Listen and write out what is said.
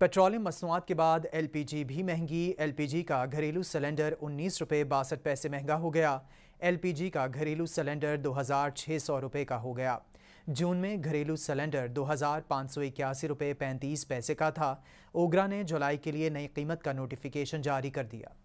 petroleum मसनूआत के बाद L P G भी महंगी एल पी जी का घरेलू सिलेंडर उन्नीस रुपये बासठ पैसे महंगा हो गया एल पी जी का घरेलू सिलेंडर दो हज़ार छः सौ रुपये का हो गया जून में घरेलू सिलेंडर दो हज़ार पाँच सौ इक्यासी रुपये पैंतीस पैसे का था ओगरा ने जुलाई के लिए नई कीमत का नोटिफिकेशन जारी कर दिया